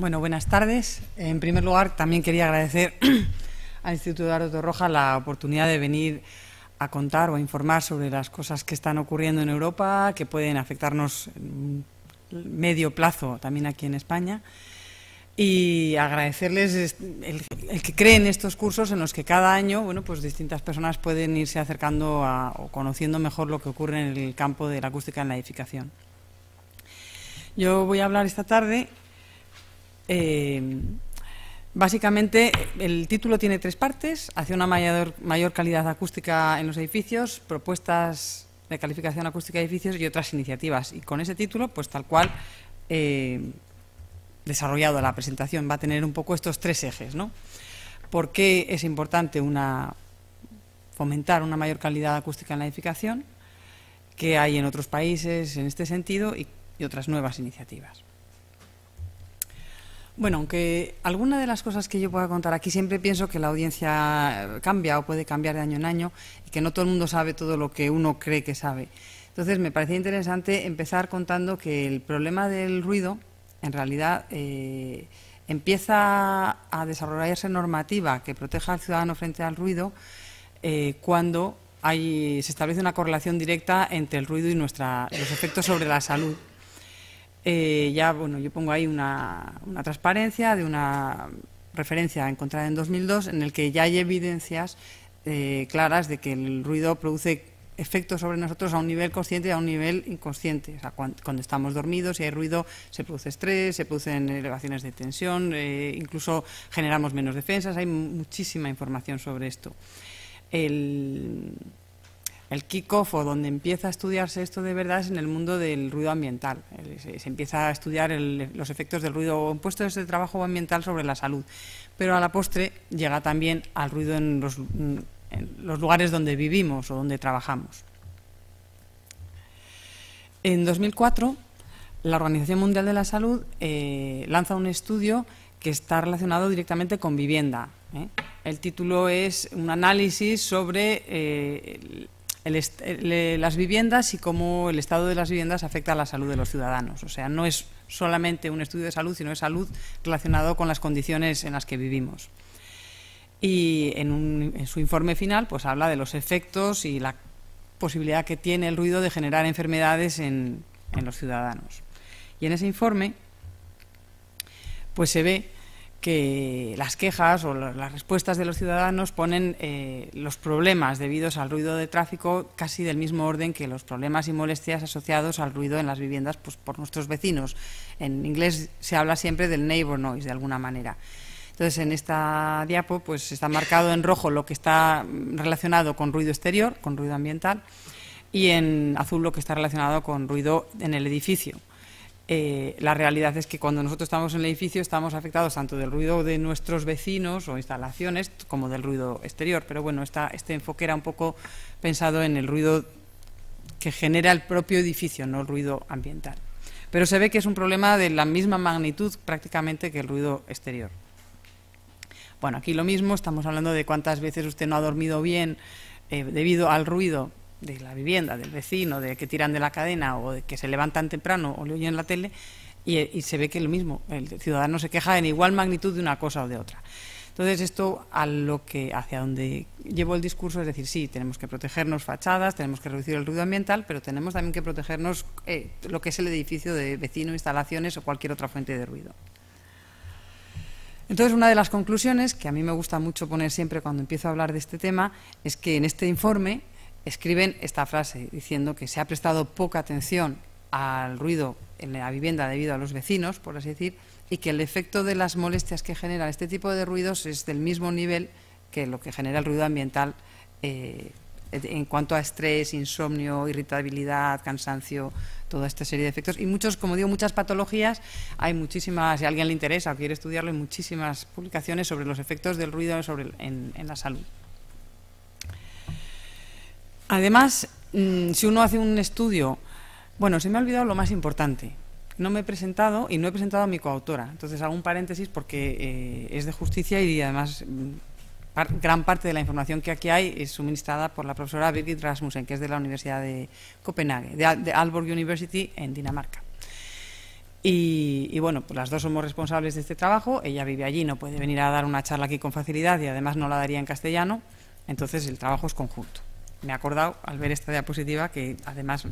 Bueno, buenas tardes. En primer lugar, también quería agradecer al Instituto Eduardo Roja la oportunidad de venir a contar o a informar sobre las cosas que están ocurriendo en Europa, que pueden afectarnos en medio plazo también aquí en España. Y agradecerles el, que creen estos cursos en los que cada año bueno, pues distintas personas pueden irse acercando o conociendo mejor lo que ocurre en el campo de la acústica en la edificación. Yo voy a hablar esta tarde eh, básicamente, el título tiene tres partes, hacia una mayor, calidad acústica en los edificios, propuestas de calificación acústica de edificios y otras iniciativas. Y con ese título, pues tal cual, eh, desarrollado la presentación, va a tener un poco estos tres ejes. ¿Por qué es importante fomentar una mayor calidad acústica en la edificación? ¿Qué hay en otros países en este sentido y otras nuevas iniciativas? Bueno, aunque alguna de las cosas que yo pueda contar aquí, siempre pienso que la audiencia cambia o puede cambiar de año en año y que no todo el mundo sabe todo lo que uno cree que sabe. Entonces, me parecía interesante empezar contando que el problema del ruido, en realidad, eh, empieza a desarrollarse normativa que proteja al ciudadano frente al ruido eh, cuando hay, se establece una correlación directa entre el ruido y los efectos sobre la salud. Eh, ya, bueno, yo pongo ahí una, transparencia de una referencia encontrada en 2002 en el que ya hay evidencias eh, claras de que el ruido produce efectos sobre nosotros a un nivel consciente y a un nivel inconsciente. O sea, cuando, estamos dormidos y si hay ruido, se produce estrés, se producen elevaciones de tensión, eh, incluso generamos menos defensas. Hay muchísima información sobre esto el kick-off o donde empieza a estudiarse esto de verdad es en el mundo del ruido ambiental. Se, empieza a estudiar los efectos del ruido en puestos de trabajo ambiental sobre la salud, pero a la postre llega también al ruido en los, lugares donde vivimos o donde trabajamos. En 2004, la Organización Mundial de la Salud eh, lanza un estudio que está relacionado directamente con vivienda. ¿eh? El título es un análisis sobre eh, las viviendas y cómo el estado de las viviendas afecta a la salud de los ciudadanos. O sea, no es solamente un estudio de salud, sino es salud relacionado con las condiciones en las que vivimos. Y en, su informe final, pues habla de los efectos y la posibilidad que tiene el ruido de generar enfermedades en los ciudadanos. Y en ese informe, pues se ve que las quejas o las respuestas de los ciudadanos ponen eh, los problemas debidos al ruido de tráfico casi del mismo orden que los problemas y molestias asociados al ruido en las viviendas pues, por nuestros vecinos. En inglés se habla siempre del neighbor noise, de alguna manera. Entonces, en esta diapo pues, está marcado en rojo lo que está relacionado con ruido exterior, con ruido ambiental, y en azul lo que está relacionado con ruido en el edificio. Eh, la realidad es que cuando nosotros estamos en el edificio estamos afectados tanto del ruido de nuestros vecinos o instalaciones como del ruido exterior. Pero bueno, este enfoque era un poco pensado en el ruido que genera el propio edificio, no el ruido ambiental. Pero se ve que es un problema de la misma magnitud prácticamente que el ruido exterior. Bueno, aquí lo mismo, estamos hablando de cuántas veces usted no ha dormido bien eh, debido al ruido de la vivienda, del vecino, de que tiran de la cadena o de que se levantan temprano o le oyen la tele eh, y, se ve que es lo mismo, el ciudadano se queja en igual magnitud de una cosa o de otra. Entonces, esto a lo que hacia donde llevo el discurso es decir, sí, tenemos que protegernos fachadas, tenemos que reducir el ruido ambiental, pero tenemos también que protegernos eh, lo que es el edificio de vecino, instalaciones o cualquier otra fuente de ruido. Entonces, una de las conclusiones que a mí me gusta mucho poner siempre cuando empiezo a hablar de este tema es que en este informe escriben esta frase diciendo que se ha prestado poca atención al ruido en la vivienda debido a los vecinos, por así decir, y que el efecto de las molestias que genera este tipo de ruidos es del mismo nivel que lo que genera el ruido ambiental eh, en cuanto a estrés, insomnio, irritabilidad, cansancio, toda esta serie de efectos. Y muchos, como digo, muchas patologías, hay muchísimas, si a alguien le interesa o quiere estudiarlo, hay muchísimas publicaciones sobre los efectos del ruido sobre, en la salud. Además, mm, si uno hace un estudio, bueno, se me ha olvidado lo más importante. No me he presentado y no he presentado a mi coautora. Entonces hago un paréntesis porque eh, es de justicia y además mm, gran parte de la información que aquí hay es suministrada por la profesora Birgit Rasmussen, que es de la Universidad de Copenhague, de, Alborg Aalborg University en Dinamarca. Y, y, bueno, pues las dos somos responsables de este trabajo. Ella vive allí, no puede venir a dar una charla aquí con facilidad y además no la daría en castellano. Entonces el trabajo es conjunto me he acordado al ver esta diapositiva que además mm,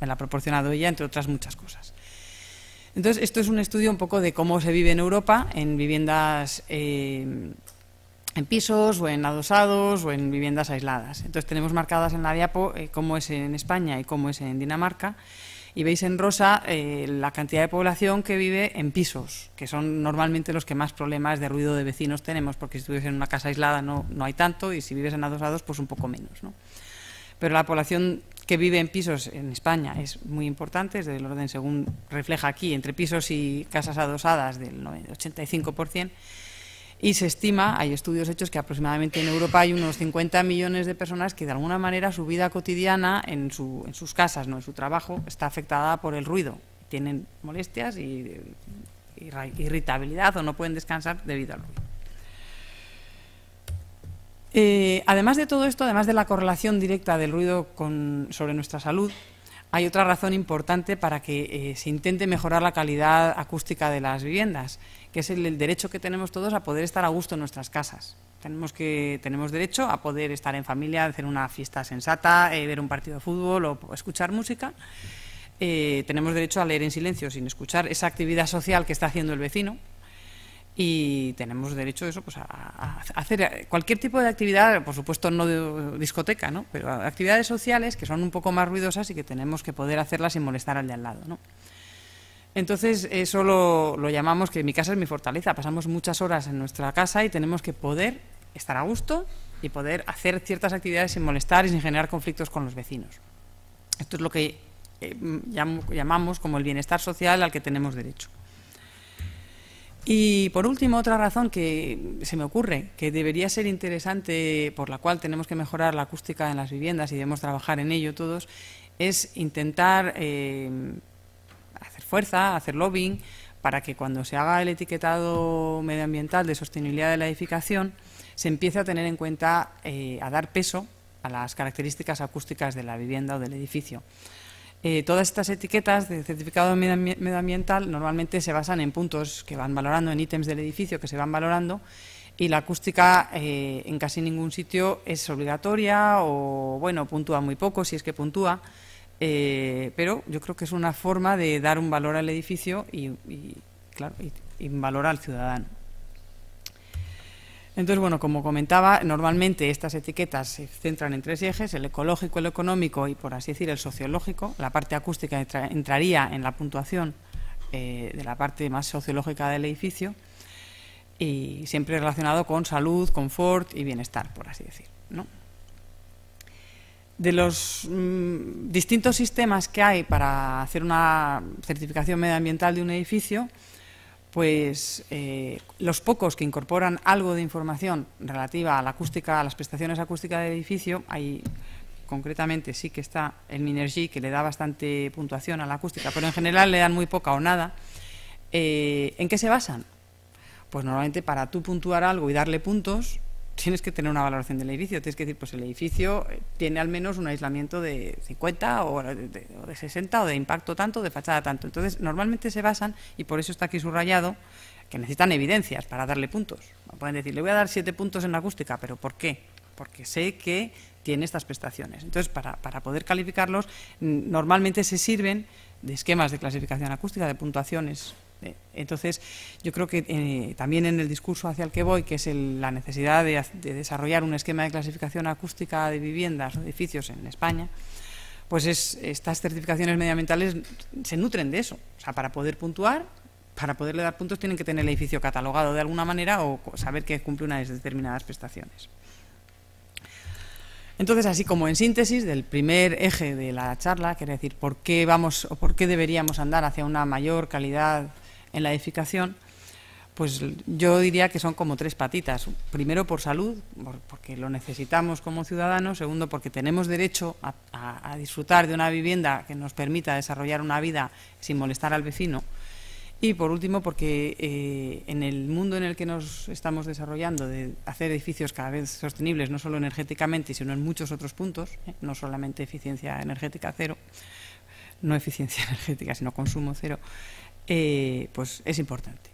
me la ha proporcionado ella, entre otras muchas cosas. Entonces, esto es un estudio un poco de cómo se vive en Europa, en viviendas, eh, en pisos o en adosados o en viviendas aisladas. Entonces, tenemos marcadas en la diapo eh, cómo es en España y cómo es en Dinamarca y veis en rosa eh, la cantidad de población que vive en pisos, que son normalmente los que más problemas de ruido de vecinos tenemos, porque si vives en una casa aislada no, no hay tanto y si vives en adosados pues un poco menos. Pero la población que vive en pisos en España es muy importante, es del orden, según refleja aquí, entre pisos y casas adosadas del 85%. Y se estima, hay estudios hechos que aproximadamente en Europa hay unos 50 millones de personas que de alguna manera su vida cotidiana en, sus casas, no en su trabajo, está afectada por el ruido. Tienen molestias y, irritabilidad o no pueden descansar debido al ruido. Eh, además de todo esto, además de la correlación directa del ruido sobre nuestra salud, hay otra razón importante para que eh, se intente mejorar la calidad acústica de las viviendas que es el, derecho que tenemos todos a poder estar a gusto en nuestras casas. Tenemos, que, tenemos derecho a poder estar en familia, hacer una fiesta sensata, eh, ver un partido de fútbol o escuchar música. Eh, tenemos derecho a leer en silencio sin escuchar esa actividad social que está haciendo el vecino y tenemos derecho eso pues a, hacer cualquier tipo de actividad por supuesto no de discoteca no pero actividades sociales que son un poco más ruidosas y que tenemos que poder hacerlas sin molestar al de al lado no entonces, eso lo, llamamos que mi casa es mi fortaleza. Pasamos muchas horas en nuestra casa y tenemos que poder estar a gusto y poder hacer ciertas actividades sin molestar y sin generar conflictos con los vecinos. Esto es lo que eh, llamamos como el bienestar social al que tenemos derecho. Y por último, otra razón que se me ocurre, que debería ser interesante, por la cual tenemos que mejorar la acústica en las viviendas y debemos trabajar en ello todos, es intentar eh, fuerza, hacer lobbying, para que cuando se haga el etiquetado medioambiental de sostenibilidad de la edificación, se empiece a tener en cuenta, eh, a dar peso a las características acústicas de la vivienda o del edificio. Eh, todas estas etiquetas de certificado medioambiental normalmente se basan en puntos que van valorando, en ítems del edificio que se van valorando, y la acústica eh, en casi ningún sitio es obligatoria o, bueno, puntúa muy poco, si es que puntúa. Eh, pero yo creo que es una forma de dar un valor al edificio y, claro, y, valor al ciudadano. Entonces, bueno, como comentaba, normalmente estas etiquetas se centran en tres ejes, el ecológico, el económico y, por así decir, el sociológico. La parte acústica entraría en la puntuación eh, de la parte más sociológica del edificio y siempre relacionado con salud, confort y bienestar, por así decir. ¿no? de los mm, distintos sistemas que hay para hacer una certificación medioambiental de un edificio, pues eh, los pocos que incorporan algo de información relativa a la acústica, a las prestaciones acústicas del edificio, hay concretamente sí que está el Minergy, que le da bastante puntuación a la acústica, pero en general le dan muy poca o nada. Eh, ¿En qué se basan? Pues normalmente para tú puntuar algo y darle puntos, tienes que tener una valoración del edificio. Tienes que decir, pues el edificio eh, tiene al menos un aislamiento de 50 o de, 60 o de impacto tanto, de fachada tanto. Entonces, normalmente se basan, y por eso está aquí subrayado, que necesitan evidencias para darle puntos. Pueden decir, le voy a dar siete puntos en acústica, pero ¿por qué? Porque sé que tiene estas prestaciones. Entonces, para, para poder calificarlos, normalmente se sirven de esquemas de clasificación acústica, de puntuaciones eh, entonces, yo creo que eh, también en el discurso hacia el que voy, que es la necesidad de, desarrollar un esquema de clasificación acústica de viviendas o edificios en España, pues estas certificaciones medioambientales se nutren de eso. O sea, para poder puntuar, para poderle dar puntos, tienen que tener el edificio catalogado de alguna manera o saber que cumple unas determinadas prestaciones. Entonces, así como en síntesis del primer eje de la charla, quiere decir, por qué vamos o por qué deberíamos andar hacia una mayor calidad en la edificación, pues yo diría que son como tres patitas. Primero, por salud, porque lo necesitamos como ciudadanos. Segundo, porque tenemos derecho a, disfrutar de una vivienda que nos permita desarrollar una vida sin molestar al vecino. Y por último, porque eh, en el mundo en el que nos estamos desarrollando, de hacer edificios cada vez sostenibles, no solo energéticamente, sino en muchos otros puntos, ¿eh? no solamente eficiencia energética cero, no eficiencia energética, sino consumo cero, eh, pues es importante.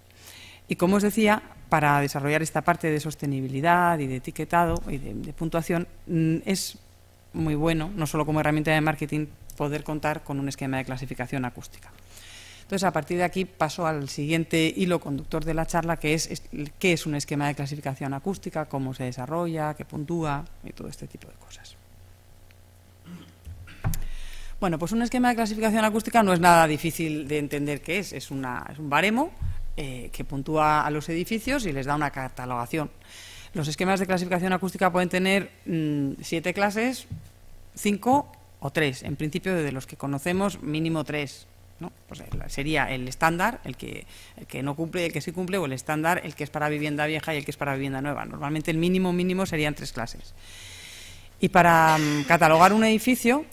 Y como os decía, para desarrollar esta parte de sostenibilidad y de etiquetado y de, puntuación, mm, es muy bueno, no solo como herramienta de marketing, poder contar con un esquema de clasificación acústica. Entonces, a partir de aquí paso al siguiente hilo conductor de la charla, que es, es, qué es un esquema de clasificación acústica, cómo se desarrolla, qué puntúa y todo este tipo de cosas. Bueno, pues un esquema de clasificación acústica no es nada difícil de entender qué es. Es, una, un baremo eh, que puntúa a los edificios y les da una catalogación. Los esquemas de clasificación acústica pueden tener mm, siete clases, cinco o tres. En principio, de los que conocemos, mínimo tres. Pues, eh, sería el estándar, el que, no cumple, y el que sí cumple, o el estándar, el que es para vivienda vieja y el que es para vivienda nueva. Normalmente el mínimo mínimo serían tres clases. Y para mm, catalogar un edificio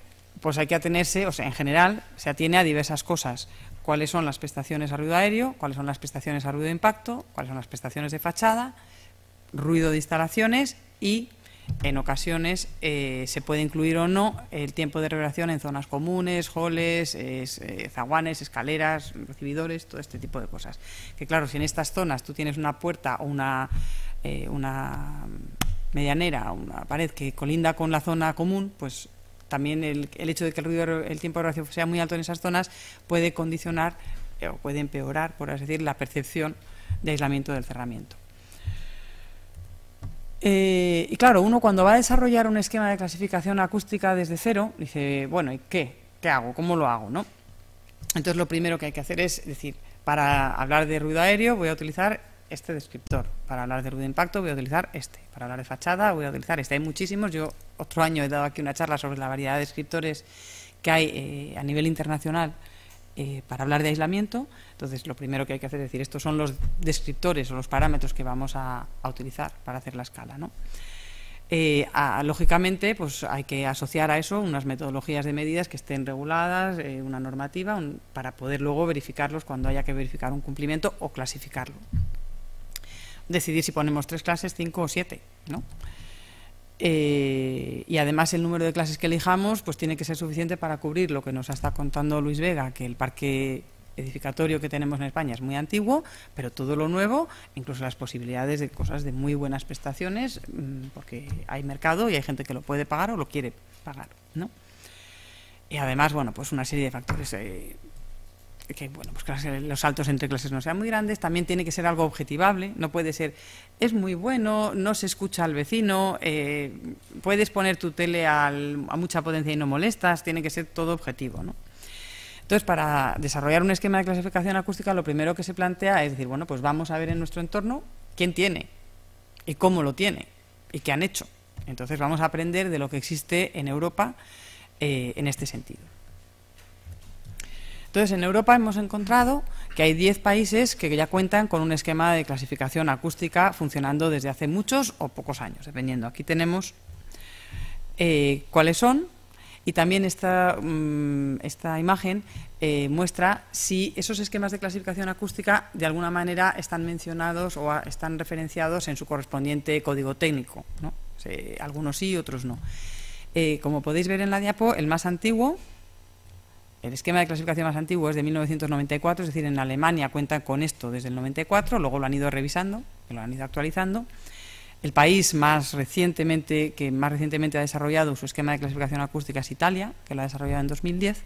pues hay que atenerse, o sea, en general se atiene a diversas cosas. ¿Cuáles son las prestaciones a ruido aéreo? ¿Cuáles son las prestaciones a ruido de impacto? ¿Cuáles son las prestaciones de fachada? Ruido de instalaciones y en ocasiones eh, se puede incluir o no el tiempo de revelación en zonas comunes, holes, eh, zaguanes, escaleras, recibidores, todo este tipo de cosas. Que claro, si en estas zonas tú tienes una puerta o una, eh, una mm, medianera o una pared que colinda con la zona común, pues también el, hecho de que el ruido, el tiempo de reacción sea muy alto en esas zonas puede condicionar eh, o puede empeorar, por así decir, la percepción de aislamiento del cerramiento. Eh, y claro, uno cuando va a desarrollar un esquema de clasificación acústica desde cero, dice, bueno, ¿y qué? ¿Qué hago? ¿Cómo lo hago? ¿no? Entonces lo primero que hay que hacer es decir, para hablar de ruido aéreo voy a utilizar este descriptor. Para hablar de ruido de impacto voy a utilizar este. Para hablar de fachada voy a utilizar este. Hay muchísimos. Yo otro año he dado aquí una charla sobre la variedad de descriptores que hay eh, a nivel internacional eh, para hablar de aislamiento. Entonces, lo primero que hay que hacer es decir, estos son los descriptores o los parámetros que vamos a, utilizar para hacer la escala. ¿no? Eh, lógicamente, pues hay que asociar a eso unas metodologías de medidas que estén reguladas, una normativa, para poder luego verificarlos cuando haya que verificar un cumplimiento o clasificarlo decidir si ponemos tres clases, cinco o siete, ¿no? Eh, y además el número de clases que elijamos pues tiene que ser suficiente para cubrir lo que nos está contando Luis Vega, que el parque edificatorio que tenemos en España es muy antiguo, pero todo lo nuevo, incluso las posibilidades de cosas de muy buenas prestaciones, mm, porque hay mercado y hay gente que lo puede pagar o lo quiere pagar, ¿no? Y además, bueno, pues una serie de factores eh, que bueno, pues que los saltos entre clases no sean muy grandes, también tiene que ser algo objetivable, no puede ser, es muy bueno, no se escucha al vecino, eh, puedes poner tu tele a mucha potencia y no molestas, tiene que ser todo objetivo. ¿no? Entonces, para desarrollar un esquema de clasificación acústica, lo primero que se plantea es decir, bueno, pues vamos a ver en nuestro entorno quién tiene y cómo lo tiene y qué han hecho. Entonces vamos a aprender de lo que existe en Europa eh, en este sentido. Entonces, en Europa hemos encontrado que hay 10 países que ya cuentan con un esquema de clasificación acústica funcionando desde hace muchos o pocos años, dependiendo. Aquí tenemos eh, cuáles son y también esta, mm, esta imagen eh, muestra si esos esquemas de clasificación acústica de alguna manera están mencionados o están referenciados en su correspondiente código técnico. algunos sí, otros no. Eh, como podéis ver en la diapo, el más antiguo el esquema de clasificación más antiguo es de 1994, es decir, en Alemania cuentan con esto desde el 94, luego lo han ido revisando, lo han ido actualizando. El país más recientemente, que más recientemente ha desarrollado su esquema de clasificación acústica es Italia, que lo ha desarrollado en 2010,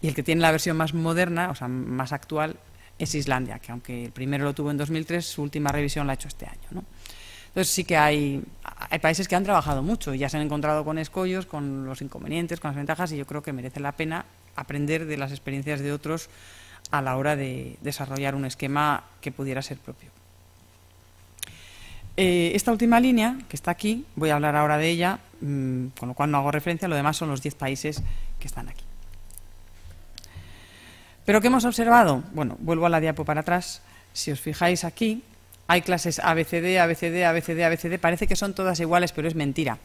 y el que tiene la versión más moderna, o sea, más actual, es Islandia, que aunque el primero lo tuvo en 2003, su última revisión la ha hecho este año. Entonces sí que hay, hay países que han trabajado mucho y ya se han encontrado con escollos, con los inconvenientes, con las ventajas, y yo creo que merece la pena aprender de las experiencias de otros a la hora de desarrollar un esquema que pudiera ser propio. Eh, esta última línea, que está aquí, voy a hablar ahora de ella, mm, con lo cual no hago referencia, lo demás son los 10 países que están aquí. ¿Pero qué hemos observado? Bueno, vuelvo a la diapo para atrás. Si os fijáis aquí, hay clases ABCD, ABCD, ABCD, ABCD, parece que son todas iguales, pero es mentira.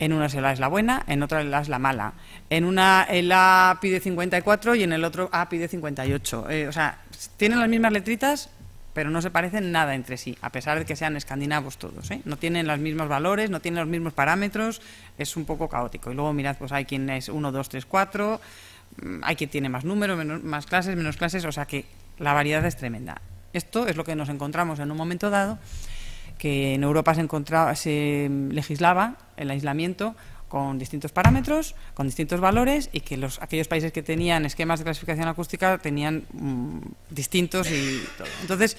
En una se la es la buena, en otra es la mala. En una el A pide 54 y en el otro A pide 58. Eh, o sea, tienen las mismas letritas, pero no se parecen nada entre sí, a pesar de que sean escandinavos todos. ¿eh? No tienen los mismos valores, no tienen los mismos parámetros, es un poco caótico. Y luego mirad, pues hay quien es 1, 2, 3, 4, hay quien tiene más números, menos, más clases, menos clases, o sea que la variedad es tremenda. Esto es lo que nos encontramos en un momento dado, que en Europa se, se mm, legislaba el aislamiento con distintos parámetros, con distintos valores y que los, aquellos países que tenían esquemas de clasificación acústica tenían mm, distintos y todo. Entonces,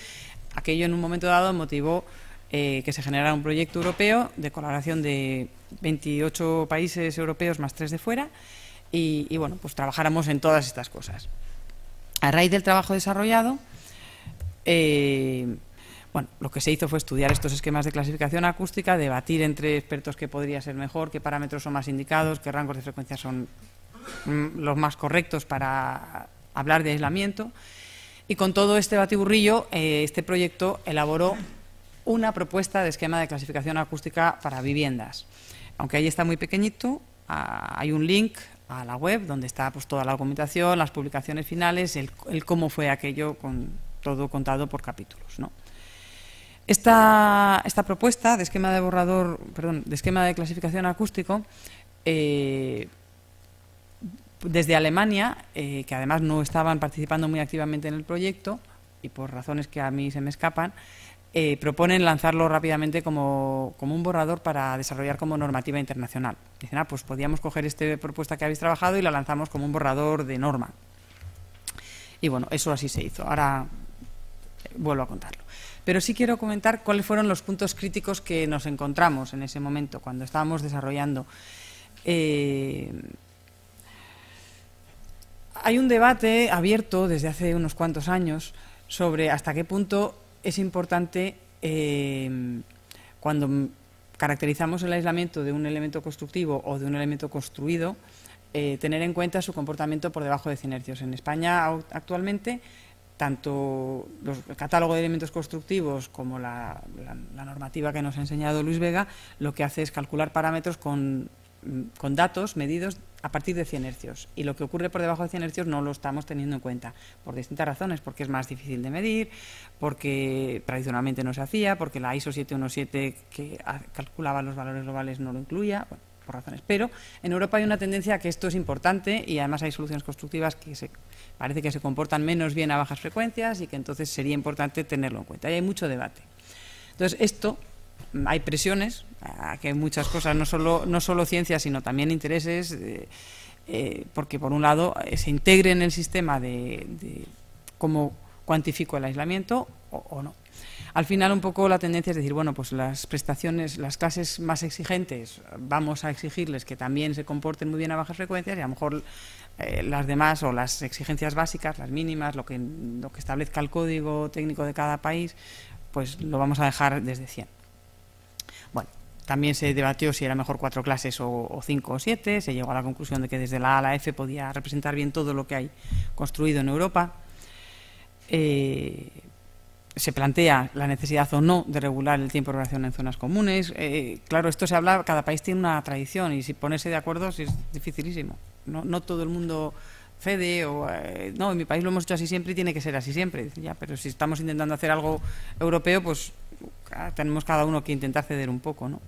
aquello en un momento dado motivó eh, que se generara un proyecto europeo de colaboración de 28 países europeos más tres de fuera y, bueno, pues trabajáramos en todas estas cosas. A raíz del trabajo desarrollado, eh, bueno, lo que se hizo fue estudiar estos esquemas de clasificación acústica, debatir entre expertos qué podría ser mejor, qué parámetros son más indicados, qué rangos de frecuencia son mm, los más correctos para hablar de aislamiento. Y con todo este batiburrillo, eh, este proyecto elaboró una propuesta de esquema de clasificación acústica para viviendas. Aunque ahí está muy pequeñito, ah, hay un link a la web donde está pues, toda la documentación, las publicaciones finales, el, cómo fue aquello con todo contado por capítulos. ¿no? Esta, esta propuesta de esquema de borrador, perdón, de esquema de clasificación acústico, eh, desde Alemania, eh, que además no estaban participando muy activamente en el proyecto, y por razones que a mí se me escapan, eh, proponen lanzarlo rápidamente como, un borrador para desarrollar como normativa internacional. Dicen, ah, pues podíamos coger esta propuesta que habéis trabajado y la lanzamos como un borrador de norma. Y bueno, eso así se hizo. Ahora vuelvo a contarlo. Pero sí quiero comentar cuáles fueron los puntos críticos que nos encontramos en ese momento, cuando estábamos desarrollando. Eh, hay un debate abierto desde hace unos cuantos años sobre hasta qué punto es importante eh, cuando caracterizamos el aislamiento de un elemento constructivo o de un elemento construido, eh, tener en cuenta su comportamiento por debajo de cinercios. En España actualmente tanto los, el catálogo de elementos constructivos como la, normativa que nos ha enseñado Luis Vega, lo que hace es calcular parámetros con, mm, con, datos medidos a partir de 100 hercios. Y lo que ocurre por debajo de 100 hercios no lo estamos teniendo en cuenta, por distintas razones, porque es más difícil de medir, porque tradicionalmente no se hacía, porque la ISO 717 que calculaba los valores globales no lo incluía. Bueno, razones. Pero en Europa hay una tendencia a que esto es importante y además hay soluciones constructivas que se, parece que se comportan menos bien a bajas frecuencias y que entonces sería importante tenerlo en cuenta. Y hay mucho debate. Entonces, esto mm, hay presiones, que hay muchas cosas, no solo, no solo ciencia, sino también intereses, eh, eh, porque por un lado eh, se integre en el sistema de, de cómo cuantifico el aislamiento o, no. Al final, un poco la tendencia es decir, bueno, pues las prestaciones, las clases más exigentes, vamos a exigirles que también se comporten muy bien a bajas frecuencias y a lo mejor eh, las demás o las exigencias básicas, las mínimas, lo que, establezca el código técnico de cada país, pues lo vamos a dejar desde 100. Bueno, también se debatió si era mejor cuatro clases o, cinco o siete. Se llegó a la conclusión de que desde la A a la F podía representar bien todo lo que hay construido en Europa. Eh, se plantea la necesidad o no de regular el tiempo de relación en zonas comunes. Eh, claro, esto se habla, cada país tiene una tradición y si ponerse de acuerdo es dificilísimo. No, todo el mundo cede o eh, no, en mi país lo hemos hecho así siempre y tiene que ser así siempre. pero si estamos intentando hacer algo europeo, pues tenemos cada uno que intentar ceder un poco, ¿no?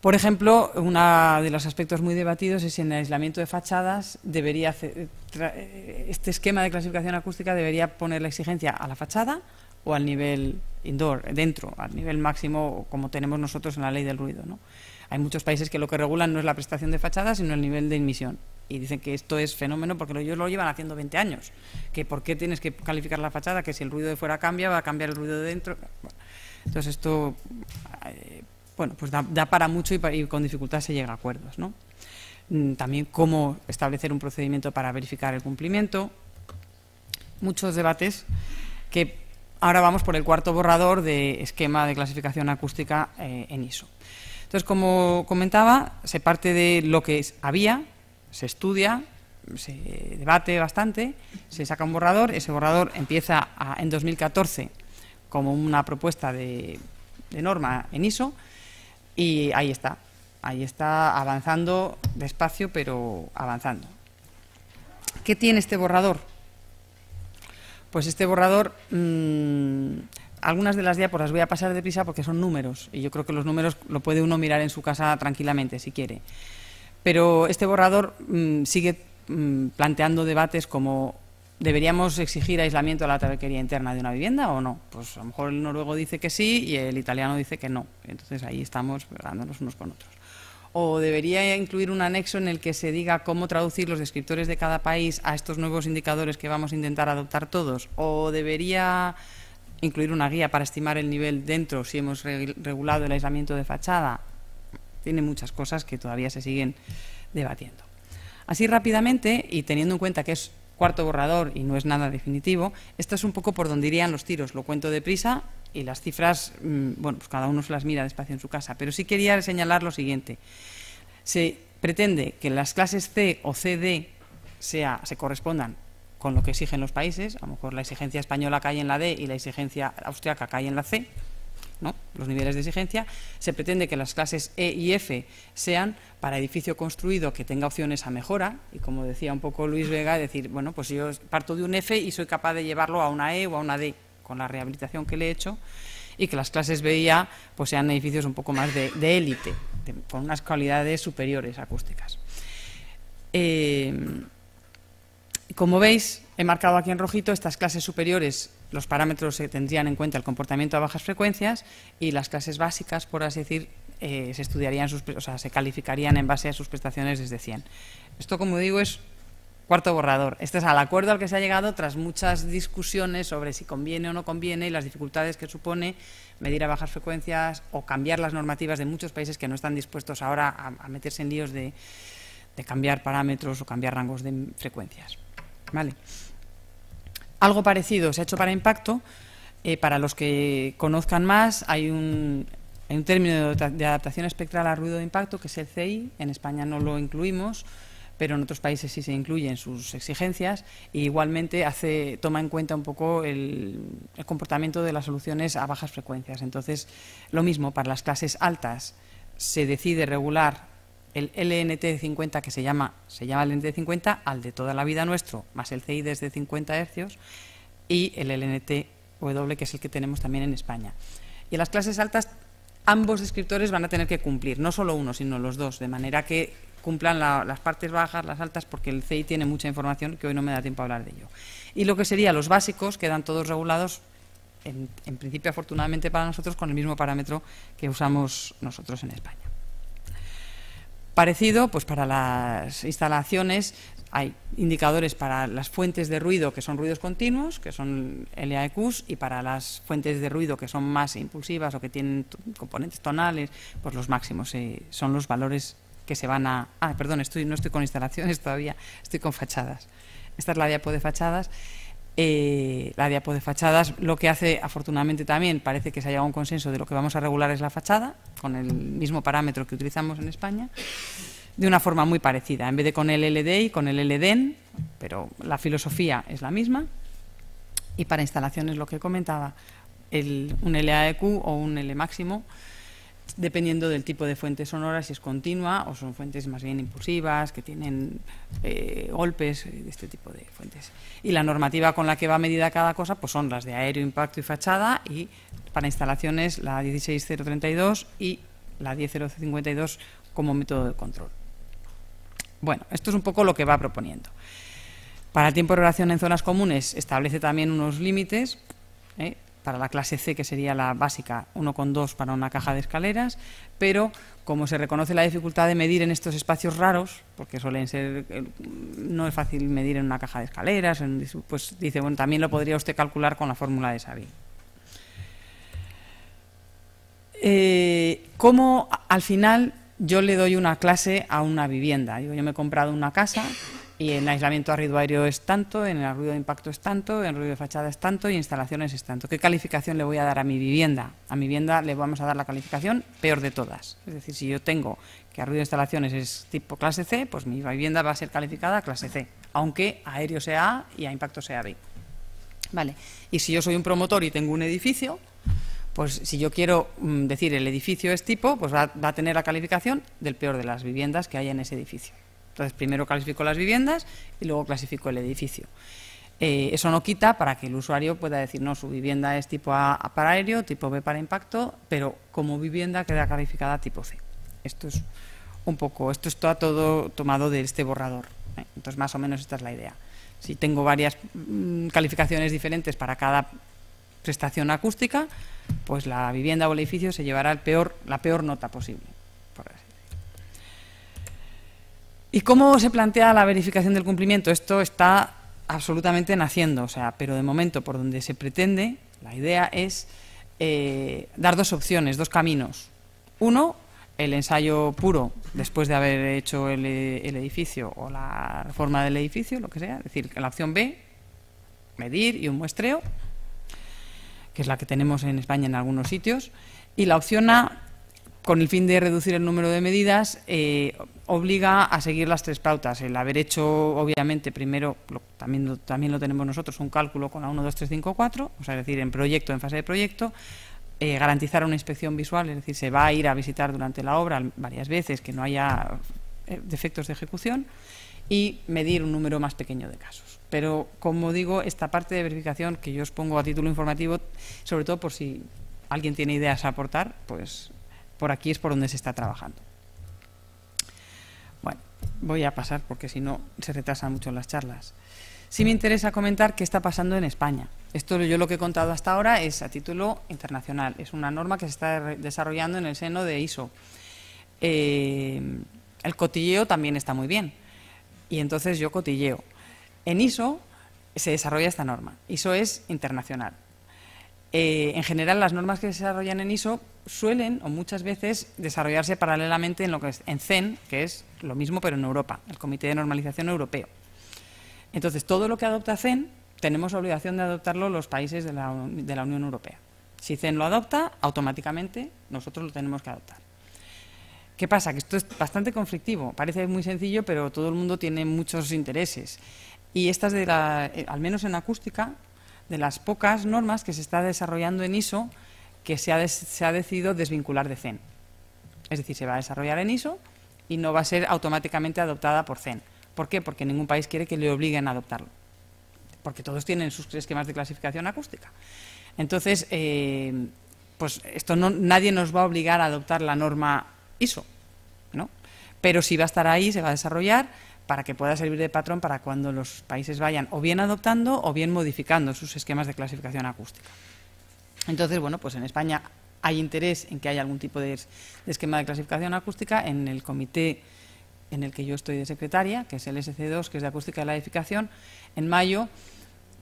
Por ejemplo, uno de los aspectos muy debatidos es si en el aislamiento de fachadas debería eh, este esquema de clasificación acústica debería poner la exigencia a la fachada o al nivel indoor, dentro, al nivel máximo como tenemos nosotros en la ley del ruido. ¿no? Hay muchos países que lo que regulan no es la prestación de fachadas, sino el nivel de emisión. Y dicen que esto es fenómeno porque ellos lo llevan haciendo 20 años. Que por qué tienes que calificar la fachada, que si el ruido de fuera cambia, va a cambiar el ruido de dentro. Entonces esto, eh, bueno, pues da, para mucho y, y con dificultad se llega a acuerdos, ¿no? Mm, también cómo establecer un procedimiento para verificar el cumplimiento. Muchos debates que Ahora vamos por el cuarto borrador de esquema de clasificación acústica eh, en ISO. Entonces, como comentaba, se parte de lo que había, se estudia, se debate bastante, se saca un borrador, ese borrador empieza en 2014 como una propuesta de norma en ISO y ahí está, ahí está avanzando despacio, pero avanzando. ¿Qué tiene este borrador? Pues este borrador, mm, algunas de las diapositivas, las voy a pasar deprisa porque son números y yo creo que los números lo puede uno mirar en su casa tranquilamente si quiere. Pero este borrador mm, sigue mm, planteando debates como ¿Deberíamos exigir aislamiento a la tabaquería interna de una vivienda o no? Pues a lo mejor el noruego dice que sí y el italiano dice que no. Entonces ahí estamos pegándonos unos con otros o debería incluir un anexo en el que se diga cómo traducir los descriptores de cada país a estos nuevos indicadores que vamos a intentar adoptar todos, o debería incluir una guía para estimar el nivel dentro si hemos regulado el aislamiento de fachada. Tiene muchas cosas que todavía se siguen debatiendo. Así rápidamente, y teniendo en cuenta que es cuarto borrador y no es nada definitivo, esto es un poco por donde irían los tiros. Lo cuento deprisa, y las cifras, mm, bueno, pues cada uno se las mira despacio en su casa, pero sí quería señalar lo siguiente. Se pretende que las clases C o CD sea, se correspondan con lo que exigen los países, a lo mejor la exigencia española cae en la D y la exigencia austriaca cae en la C, ¿no? los niveles de exigencia, se pretende que las clases E y F sean para edificio construido que tenga opciones a mejora, y como decía un poco Luis Vega, decir, bueno, pues yo parto de un F y soy capaz de llevarlo a una E o a una D, con la rehabilitación que le he hecho y que las clases veía pues, sean edificios un poco más de, élite, con unas cualidades superiores acústicas. Eh, como veis, he marcado aquí en rojito estas clases superiores, los parámetros se tendrían en cuenta el comportamiento a bajas frecuencias y las clases básicas, por así decir, eh, se estudiarían, sus, se calificarían en base a sus prestaciones desde 100. Esto, como digo, es Cuarto borrador. Este es el acuerdo al que se ha llegado tras muchas discusiones sobre si conviene o no conviene y las dificultades que supone medir a bajas frecuencias o cambiar las normativas de muchos países que no están dispuestos ahora a, meterse en líos de, cambiar parámetros o cambiar rangos de frecuencias. ¿Vale? Algo parecido se ha hecho para impacto. Eh, para los que conozcan más, hay un, hay un término de, de adaptación espectral a ruido de impacto que es el CI. En España no lo incluimos pero en otros países sí se incluyen sus exigencias e igualmente toma en cuenta un poco el, comportamiento de las soluciones a bajas frecuencias. Entonces, lo mismo para las clases altas, se decide regular el LNT 50 que se llama, se llama LNT 50 al de toda la vida nuestro, más el CI desde 50 Hz y el LNT W que es el que tenemos también en España. Y en las clases altas ambos descriptores van a tener que cumplir, no solo uno, sino los dos, de manera que cumplan las partes bajas, las altas, porque el CI tiene mucha información que hoy no me da tiempo a hablar de ello. Y lo que sería los básicos quedan todos regulados, en, principio afortunadamente para nosotros, con el mismo parámetro que usamos nosotros en España. Parecido, pues para las instalaciones hay indicadores para las fuentes de ruido que son ruidos continuos, que son LAEQs, y para las fuentes de ruido que son más impulsivas o que tienen componentes tonales, pues los máximos eh, son los valores que se van a... Ah, perdón, estoy, no estoy con instalaciones todavía, estoy con fachadas. Esta es la diapo de fachadas. Eh, la diapo de fachadas lo que hace, afortunadamente también, parece que se ha llegado a un consenso de lo que vamos a regular es la fachada, con el mismo parámetro que utilizamos en España, de una forma muy parecida, en vez de con el LDI, con el LDEN, pero la filosofía es la misma. Y para instalaciones, lo que comentaba, un LAEQ o un L máximo dependiendo del tipo de fuente sonora, si es continua o son fuentes más bien impulsivas, que tienen eh, golpes eh, de este tipo de fuentes. Y la normativa con la que va medida cada cosa pues son las de aéreo, impacto y fachada, y para instalaciones la 16032 y la 10052 como método de control. Bueno, esto es un poco lo que va proponiendo. Para el tiempo de relación en zonas comunes establece también unos límites. ¿eh? para la clase C, que sería la básica, 1,2 para una caja de escaleras, pero como se reconoce la dificultad de medir en estos espacios raros, porque suelen ser, eh, no es fácil medir en una caja de escaleras, pues dice, bueno, también lo podría usted calcular con la fórmula de Sabi. Eh, ¿Cómo al final yo le doy una clase a una vivienda? yo me he comprado una casa y en aislamiento aéreo es tanto, en el ruido de impacto es tanto, en ruido de fachada es tanto y instalaciones es tanto. ¿Qué calificación le voy a dar a mi vivienda? A mi vivienda le vamos a dar la calificación peor de todas. Es decir, si yo tengo que ruido de instalaciones es tipo clase C, pues mi vivienda va a ser calificada clase C, aunque aéreo sea A y a impacto sea B. Vale. Y si yo soy un promotor y tengo un edificio, pues si yo quiero mm, decir el edificio es tipo, pues va, a tener la calificación del peor de las viviendas que hay en ese edificio. Entonces, primero califico las viviendas y luego clasifico el edificio. Eh, eso no quita para que el usuario pueda decir, no, su vivienda es tipo A, para aéreo, tipo B para impacto, pero como vivienda queda calificada tipo C. Esto es un poco, esto está todo tomado de este borrador. ¿eh? Entonces, más o menos esta es la idea. Si tengo varias mm, calificaciones diferentes para cada prestación acústica, pues la vivienda o el edificio se llevará la peor nota posible. Por ¿Y cómo se plantea la verificación del cumplimiento? Esto está absolutamente naciendo, o sea, pero de momento por donde se pretende, la idea es eh, dar dos opciones, dos caminos. Uno, el ensayo puro, después de haber hecho el, eh, el edificio o la reforma del edificio, lo que sea, es decir, la opción B, medir y un muestreo, que es la que tenemos en España en algunos sitios, y la opción A, con el fin de reducir el número de medidas, eh, obliga a seguir las tres pautas. El haber hecho, obviamente, primero, también, lo, también lo tenemos nosotros, un cálculo con la 1, 2, 3, 5, 4, o sea, es decir, en proyecto, en fase de proyecto, eh, garantizar una inspección visual, es decir, se va a ir a visitar durante la obra varias veces, que no haya eh, defectos de ejecución, y medir un número más pequeño de casos. Pero, como digo, esta parte de verificación que yo os pongo a título informativo, sobre todo por si alguien tiene ideas a aportar, pues por aquí es por donde se está trabajando. Bueno, voy a pasar porque si no se retrasan mucho las charlas. Sí me interesa comentar qué está pasando en España. Esto yo lo que he contado hasta ahora es a título internacional. Es una norma que se está desarrollando en el seno de ISO. Eh, el cotilleo también está muy bien. Y entonces yo cotilleo. En ISO se desarrolla esta norma. ISO es internacional. Eh, en general las normas que se desarrollan en ISO suelen o muchas veces desarrollarse paralelamente en lo que es en CEN, que es lo mismo pero en Europa, el Comité de Normalización Europeo. Entonces, todo lo que adopta CEN tenemos obligación de adoptarlo los países de la, Unión Europea. Si CEN lo adopta, automáticamente nosotros lo tenemos que adoptar. ¿Qué pasa? Que esto es bastante conflictivo. Parece muy sencillo, pero todo el mundo tiene muchos intereses. Y estas eh, al menos en acústica, de las pocas normas que se está desarrollando en ISO que se ha, se ha decidido desvincular de CEN. Es decir, se va a desarrollar en ISO y no va a ser automáticamente adoptada por CEN. ¿Por qué? Porque ningún país quiere que le obliguen a adoptarlo. Porque todos tienen sus esquemas de clasificación acústica. Entonces, eh, pues esto nadie nos va a obligar a adoptar la norma ISO, ¿no? Pero si va a estar ahí, se va a desarrollar para que pueda servir de patrón para cuando los países vayan o bien adoptando o bien modificando sus esquemas de clasificación acústica. Entonces, bueno, pues en España hay interés en que haya algún tipo de, esquema de clasificación acústica en el comité en el que yo estoy de secretaria, que es el SC2, que es de acústica de la edificación, en mayo,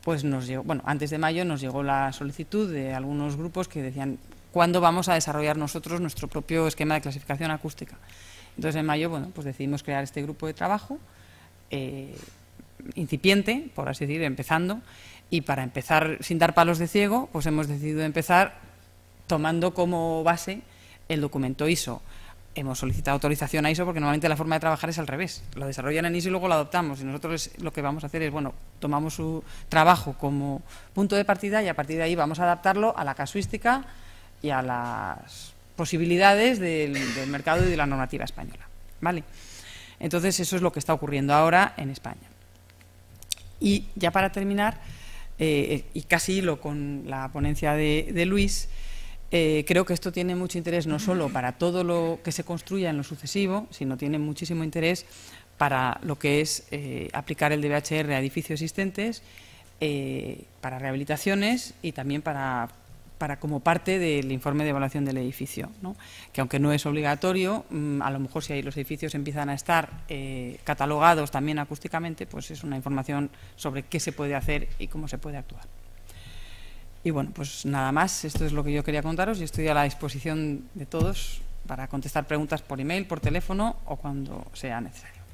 pues nos llegó, bueno, antes de mayo nos llegó la solicitud de algunos grupos que decían, ¿cuándo vamos a desarrollar nosotros nuestro propio esquema de clasificación acústica? Entonces, en mayo, bueno, pues decidimos crear este grupo de trabajo eh, incipiente, por así decir, empezando. Y para empezar sin dar palos de ciego, pues hemos decidido empezar tomando como base el documento ISO. Hemos solicitado autorización a ISO porque normalmente la forma de trabajar es al revés. Lo desarrollan en ISO y luego lo adoptamos. Y nosotros lo que vamos a hacer es, bueno, tomamos su trabajo como punto de partida y a partir de ahí vamos a adaptarlo a la casuística y a las posibilidades del, mercado y de la normativa española. ¿Vale? Entonces, eso es lo que está ocurriendo ahora en España. Y ya para terminar, eh, y casi hilo con la ponencia de, de Luis, eh, creo que esto tiene mucho interés no solo para todo lo que se construya en lo sucesivo, sino tiene muchísimo interés para lo que es eh, aplicar el DBHR a edificios existentes, para rehabilitaciones y también para para como parte del informe de evaluación del edificio, que aunque no es obligatorio, mm, a lo mejor si ahí los edificios empiezan a estar eh, catalogados también acústicamente, pues es una información sobre qué se puede hacer y cómo se puede actuar. Y bueno, pues nada más, esto es lo que yo quería contaros y estoy a la disposición de todos para contestar preguntas por email, por teléfono o cuando sea necesario.